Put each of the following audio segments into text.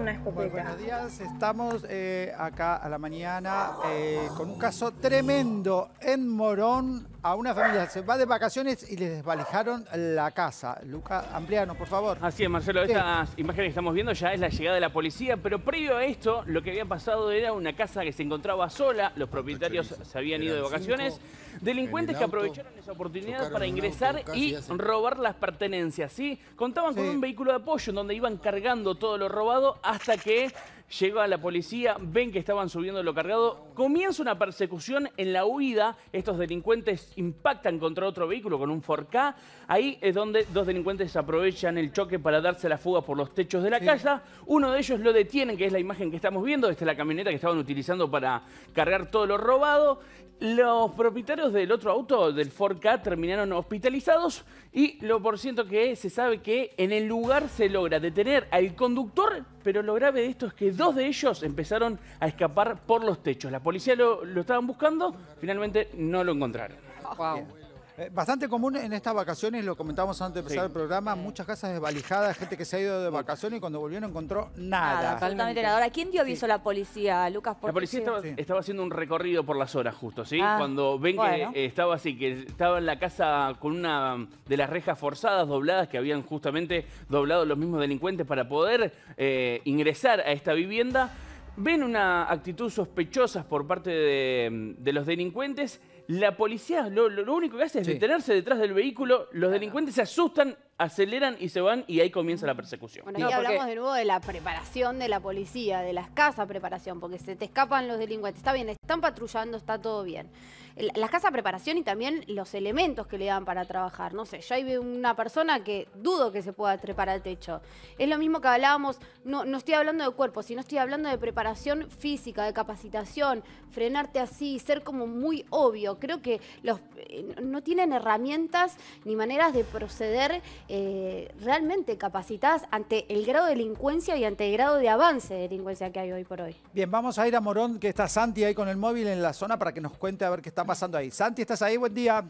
una escopeta. buenos días, estamos eh, acá a la mañana eh, con un caso tremendo en Morón a una familia, se va de vacaciones y les desvalijaron la casa. Luca, ampliano por favor. Así es, Marcelo, Esta estas imágenes que estamos viendo ya es la llegada de la policía, pero previo a esto, lo que había pasado era una casa que se encontraba sola, los propietarios se habían ido de vacaciones, delincuentes que aprovecharon esa oportunidad para ingresar y robar las pertenencias, ¿sí? Contaban con un vehículo de apoyo en donde iban cargando todo lo robado hasta que Llega la policía, ven que estaban subiendo lo cargado, comienza una persecución en la huida. Estos delincuentes impactan contra otro vehículo con un 4 Ahí es donde dos delincuentes aprovechan el choque para darse la fuga por los techos de la calle. casa. Uno de ellos lo detienen, que es la imagen que estamos viendo. Esta es la camioneta que estaban utilizando para cargar todo lo robado. Los propietarios del otro auto, del 4K, terminaron hospitalizados y lo por ciento que es, se sabe que en el lugar se logra detener al conductor pero lo grave de esto es que dos de ellos empezaron a escapar por los techos. La policía lo, estaban buscando, finalmente no lo encontraron. Eh, bastante común en estas vacaciones, lo comentábamos antes de empezar el programa, muchas casas desvalijadas, gente que se ha ido de vacaciones y cuando volvió no encontró nada. Absolutamente nada. Ahora, ¿quién dio aviso a la policía, Lucas? la policía estaba, haciendo un recorrido por las horas justo, ¿sí? Ah, cuando ven que estaba así, que estaba en la casa con una de las rejas forzadas, dobladas, que habían justamente doblado los mismos delincuentes para poder eh, ingresar a esta vivienda, ven una actitud sospechosa por parte de los delincuentes la policía lo, lo único que hace es detenerse detrás del vehículo, los delincuentes se asustan aceleran y se van y ahí comienza la persecución. Bueno, aquí hablamos de nuevo de la preparación de la policía, de la escasa preparación, porque se te escapan los delincuentes. Está bien, están patrullando, está todo bien. La escasa preparación y también los elementos que le dan para trabajar. No sé, yo ahí veo una persona que dudo que se pueda trepar al techo. Es lo mismo que hablábamos, no, no estoy hablando de cuerpo, sino estoy hablando de preparación física, de capacitación, frenarte así, ser como muy obvio. Creo que los, eh, no tienen herramientas ni maneras de proceder eh, realmente capacitadas ante el grado de delincuencia y ante el grado de avance de delincuencia que hay hoy por hoy. Bien, vamos a ir a Morón, que está Santi ahí con el móvil en la zona para que nos cuente a ver qué está pasando ahí. Santi, ¿estás ahí? Buen día.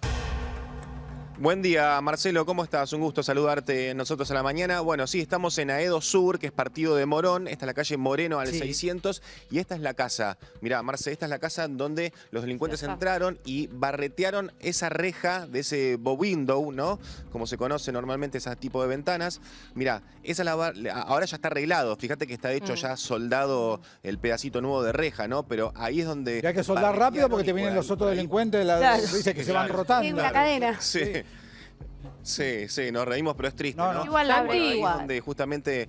Buen día, Marcelo, ¿cómo estás? Un gusto saludarte nosotros a la mañana. Bueno, sí, estamos en Aedo Sur, que es partido de Morón. Esta es la calle Moreno al 600 y esta es la casa. Mirá, Marce, esta es la casa donde los delincuentes entraron y barretearon esa reja de ese window, ¿no? Como se conoce normalmente ese tipo de ventanas. Mirá, esa la ahora ya está arreglado. Fíjate que está hecho mm. ya soldado el pedacito nuevo de reja, ¿no? Pero ahí es donde... hay que soldar rápido porque te vienen los otros delincuentes, la... dice que se van rotando. la cadena. sí. Sí, sí, nos reímos, pero es triste, ¿no? Igual la Santi, donde justamente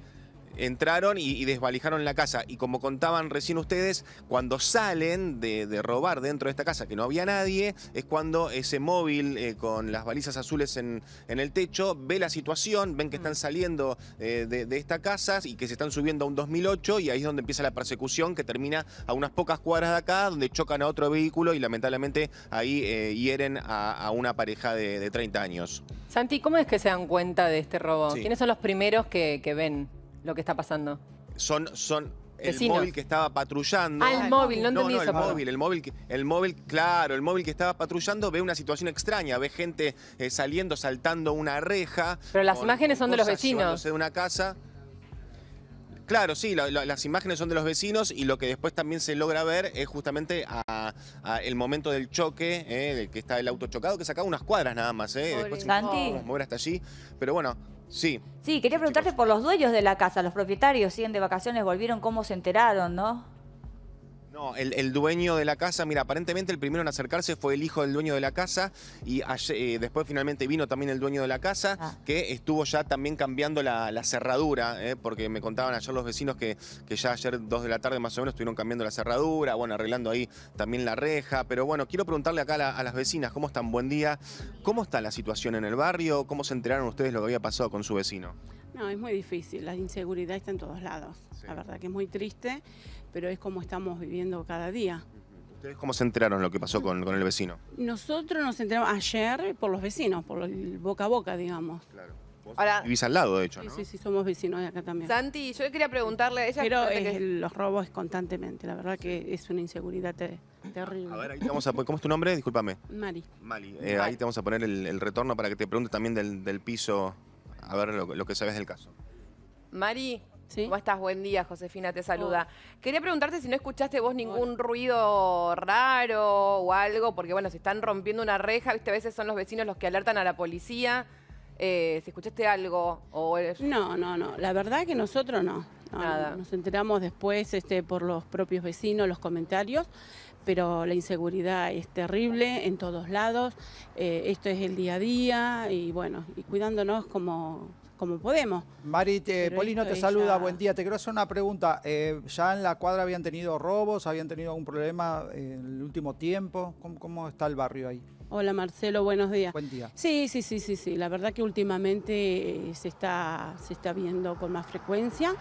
entraron y, desvalijaron la casa. Y como contaban recién ustedes, cuando salen de, robar dentro de esta casa, que no había nadie, es cuando ese móvil eh, con las balizas azules en, el techo ve la situación, ven que están mm. saliendo eh, de, esta casa y que se están subiendo a un 2008 y ahí es donde empieza la persecución que termina a unas pocas cuadras de acá, donde chocan a otro vehículo y lamentablemente ahí eh, hieren a, una pareja de, 30 años. Santi, ¿cómo es que se dan cuenta de este robo? ¿Quiénes son los primeros que ven? lo que está pasando. Son, son el móvil que estaba patrullando. Ah, el móvil, no entendí eso. el móvil, el móvil, claro, el móvil que estaba patrullando ve una situación extraña, ve gente eh, saliendo, saltando una reja. Pero las imágenes son de los vecinos. de una casa. Claro, sí, las imágenes son de los vecinos y lo que después también se logra ver es justamente a, el momento del choque, eh, que está el auto chocado, que sacaba unas cuadras nada más, eh, después se hasta allí, pero bueno, Sí. Sí, quería preguntarte por los dueños de la casa, los propietarios, siguen de vacaciones, volvieron, cómo se enteraron, ¿no? No, el, dueño de la casa, mira, aparentemente el primero en acercarse fue el hijo del dueño de la casa y eh, después finalmente vino también el dueño de la casa ah. que estuvo ya también cambiando la, cerradura, eh, porque me contaban ayer los vecinos que, que ya ayer dos de la tarde más o menos estuvieron cambiando la cerradura, bueno, arreglando ahí también la reja, pero bueno, quiero preguntarle acá a, a las vecinas, ¿cómo están? Buen día. ¿Cómo está la situación en el barrio? ¿Cómo se enteraron ustedes lo que había pasado con su vecino? No, es muy difícil, la inseguridad está en todos lados. La verdad que es muy triste, pero es como estamos viviendo cada día. ¿Ustedes cómo se enteraron lo que pasó con, el vecino? Nosotros nos enteramos ayer por los vecinos, por el boca a boca, digamos. Claro. al lado, de hecho, ¿no? Sí, sí, somos vecinos de acá también. Santi, yo quería preguntarle a ella... Pero los robos constantemente, la verdad que es una inseguridad terrible. A ver, ahí te vamos a poner... ¿Cómo es tu nombre? Discúlpame. Mari. Mari. Eh, ahí te vamos a poner el, retorno para que te pregunte también del piso a ver lo, que sabes del caso. Mari, ¿Cómo estás? Buen día, Josefina, te saluda. Oh. Quería preguntarte si no escuchaste vos ningún ruido raro o algo, porque bueno, se están rompiendo una reja, viste, a veces son los vecinos los que alertan a la policía. Eh, ¿Se escuchaste algo No, no, no, la verdad que nosotros no. Nada. Nos enteramos después este, por los propios vecinos, los comentarios pero la inseguridad es terrible en todos lados, eh, esto es el día a día y bueno, y cuidándonos como, como podemos. Mari, Polino te saluda, buen día. Te quiero hacer una pregunta. Eh, ¿Ya en la cuadra habían tenido robos? ¿Habían tenido algún problema en el último tiempo? ¿Cómo, está el barrio ahí? Hola Marcelo, buenos días. Buen día. Sí, sí, sí, sí, sí. La verdad que últimamente eh, se, está, se está viendo con más frecuencia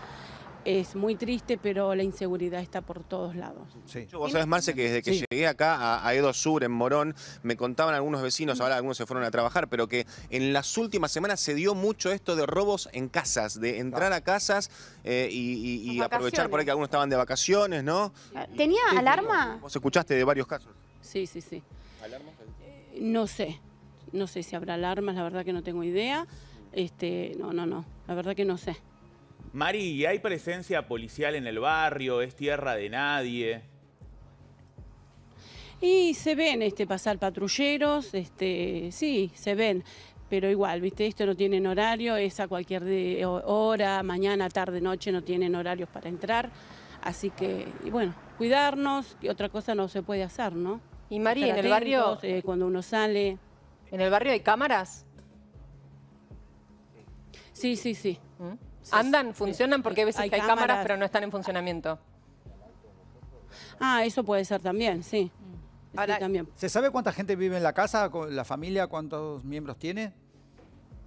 es muy triste, pero la inseguridad está por todos lados. Sí. Vos sabés, Marce, que desde que llegué acá a, Edo Sur, en Morón, me contaban algunos vecinos, ahora algunos se fueron a trabajar, pero que en las últimas semanas se dio mucho esto de robos en casas, de entrar a casas eh, y, aprovechar por ahí que algunos estaban de vacaciones, ¿no? Ah, ¿Tenía alarma? Vos escuchaste de varios casos. Sí, sí, sí. ¿Alarma? Eh, no sé. No sé si habrá alarmas, la verdad que no tengo idea. Este, no, no, no. La verdad que no sé. Mari, ¿hay presencia policial en el barrio? ¿Es tierra de nadie? Y se ven este, pasar patrulleros, este, sí, se ven. Pero igual, ¿viste? Esto no tienen horario, es a cualquier hora, mañana, tarde, noche, no tienen horarios para entrar. Así que, bueno, cuidarnos, otra cosa no se puede hacer, ¿no? Y Mari, en el barrio... Eh, cuando uno sale... ¿En el barrio hay cámaras? Sí, sí, sí. ¿Mm? ¿Andan? ¿Funcionan? Porque a veces hay, cámaras, pero no están en funcionamiento. Ah, eso puede ser también, sí. Mm. también. ¿Se sabe cuánta gente vive en la casa? ¿La familia cuántos miembros tiene?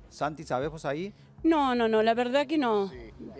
Santi, ¿sabes ahí? No, no, no, la verdad que no.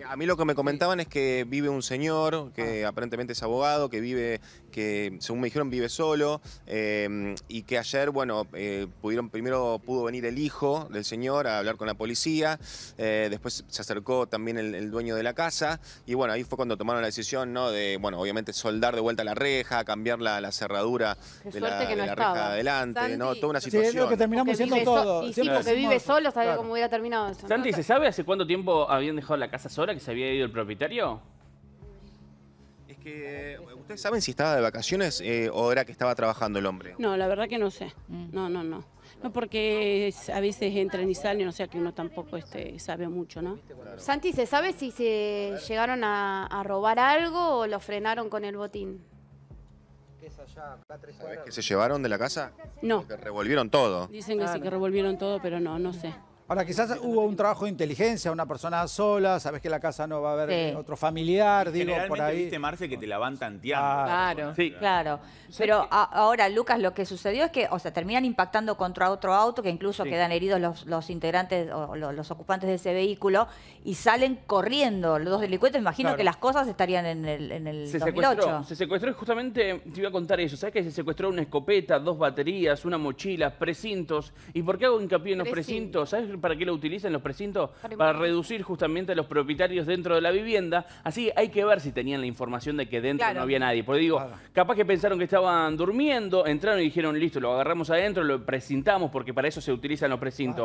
A mí lo que me comentaban es que vive un señor, que ah. aparentemente es abogado, que vive, que según me dijeron vive solo, em, y que ayer, bueno, eh, pudieron, primero pudo venir el hijo del señor a hablar con la policía, eh, después se acercó también el, dueño de la casa, y bueno, ahí fue cuando tomaron la decisión, ¿no? De, bueno, obviamente soldar de vuelta la reja, cambiar la, cerradura de la, reja adelante, ¿no? Toda una situación. Sí, es lo que terminamos siendo todo. y sí, porque vive solo, sabía cómo hubiera terminado eso? sabe hace cuánto tiempo habían dejado la casa sola, que se había ido el propietario? Es que, ¿ustedes saben si estaba de vacaciones eh, o era que estaba trabajando el hombre? No, la verdad que no sé. Mm. No, no, no. No, porque a veces entran y salen, o sea que uno tampoco este, sabe mucho, ¿no? Santi, ¿se sabe si se llegaron a, robar algo o lo frenaron con el botín? ¿Sabes que se llevaron de la casa? No. Que revolvieron todo. Dicen que sí, que revolvieron todo, pero no, no sé. Ahora, quizás hubo un trabajo de inteligencia, una persona sola, sabes que en la casa no va a haber eh, otro familiar, digo, por ahí. viste, Marce, que te la van tanteando. Claro, claro. Pero ahora, Lucas, lo que sucedió es que, o sea, terminan impactando contra otro auto, que incluso quedan heridos los, integrantes o los, ocupantes de ese vehículo, y salen corriendo. Los dos delincuentes, imagino que las cosas estarían en el, en el se Secuestró, se secuestró, justamente, te iba a contar eso, ¿sabes que se secuestró una escopeta, dos baterías, una mochila, precintos? ¿Y por qué hago hincapié en los precintos? precintos? ¿Sabes para qué lo utilizan los precintos? Para, reducir justamente a los propietarios dentro de la vivienda. Así hay que ver si tenían la información de que dentro no había nadie. Porque digo, capaz que pensaron que estaban durmiendo, entraron y dijeron, listo, lo agarramos adentro, lo precintamos, porque para eso se utilizan los precintos.